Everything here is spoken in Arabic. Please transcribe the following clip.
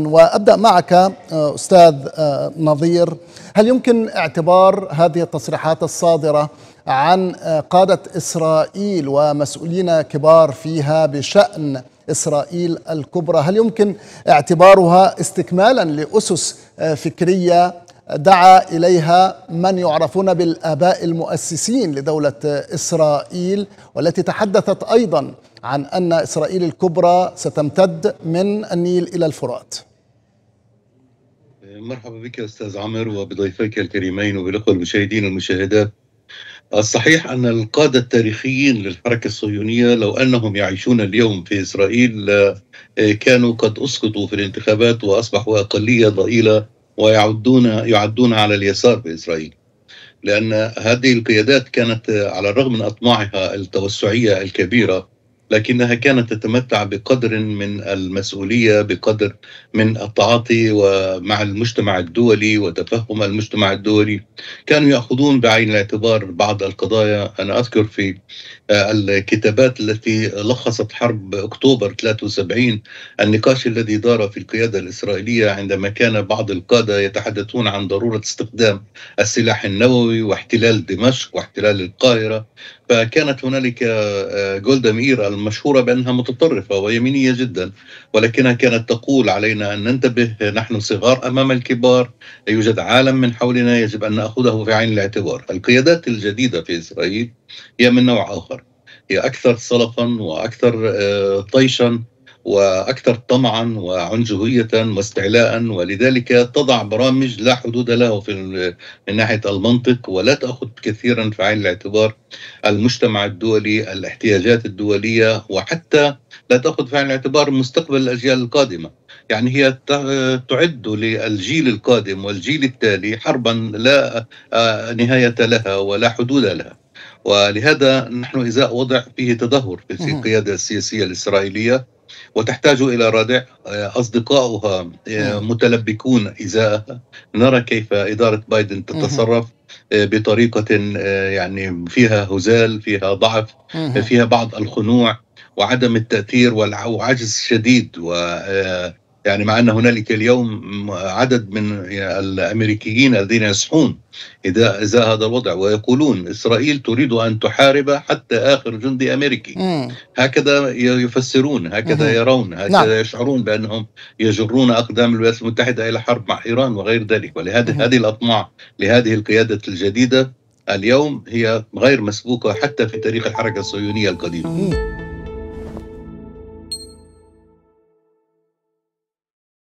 وابدا معك آه، استاذ آه، نظير هل يمكن اعتبار هذه التصريحات الصادره عن آه، قاده اسرائيل ومسؤولين كبار فيها بشان اسرائيل الكبرى هل يمكن اعتبارها استكمالا لاسس فكريه دعا اليها من يعرفون بالاباء المؤسسين لدوله اسرائيل والتي تحدثت ايضا عن ان اسرائيل الكبرى ستمتد من النيل الى الفرات. مرحبا بك استاذ عمر وبضيفيك الكريمين وبالاخوه المشاهدين والمشاهدات. الصحيح ان القاده التاريخيين للحركه الصهيونيه لو انهم يعيشون اليوم في اسرائيل آه، كانوا قد اسقطوا في الانتخابات واصبحوا اقليه ضئيله ويعدون يعدون على اليسار في اسرائيل لأن هذه القيادات كانت على الرغم من أطماعها التوسعية الكبيرة لكنها كانت تتمتع بقدر من المسؤوليه بقدر من التعاطي ومع المجتمع الدولي وتفهم المجتمع الدولي كانوا ياخذون بعين الاعتبار بعض القضايا انا اذكر في آه، الكتابات التي لخصت حرب اكتوبر 73 النقاش الذي دار في القياده الاسرائيليه عندما كان بعض القاده يتحدثون عن ضروره استخدام السلاح النووي واحتلال دمشق واحتلال القاهره فكانت هنالك آه، جولدا مير المشهوره بانها متطرفه ويمينيه جدا ولكنها كانت تقول علينا ان ننتبه نحن صغار امام الكبار يوجد عالم من حولنا يجب ان ناخذه في عين الاعتبار القيادات الجديده في اسرائيل هي من نوع اخر هي اكثر صلفا واكثر آه، طيشا واكثر طمعا وعنجهيه واستعلاء ولذلك تضع برامج لا حدود له في من ناحيه المنطق ولا تاخذ كثيرا في عين الاعتبار المجتمع الدولي الاحتياجات الدوليه وحتى لا تاخذ في عين الاعتبار مستقبل الاجيال القادمه يعني هي تعد للجيل القادم والجيل التالي حربا لا آه، نهايه لها ولا حدود لها ولهذا نحن إزاء وضع فيه تدهور في القيادة السياسية الإسرائيلية وتحتاج إلى ردع آه، أصدقاؤها آه، متلبكون إزاءها نرى كيف إدارة بايدن تتصرف آه، بطريقة يعني فيها هزال فيها ضعف فيها بعض الخنوع وعدم التأثير وعجز شديد و يعني مع أن هنالك اليوم عدد من الأمريكيين الذين يصحون إذا إذا هذا الوضع ويقولون إسرائيل تريد أن تحارب حتى آخر جندي أمريكي مم. هكذا يفسرون هكذا مم. يرون هكذا نعم. يشعرون بأنهم يجرون أقدام الولايات المتحدة إلى حرب مع إيران وغير ذلك ولهذه هذه الأطماع لهذه القيادة الجديدة اليوم هي غير مسبوقة حتى في تاريخ الحركة الصهيونية القديمة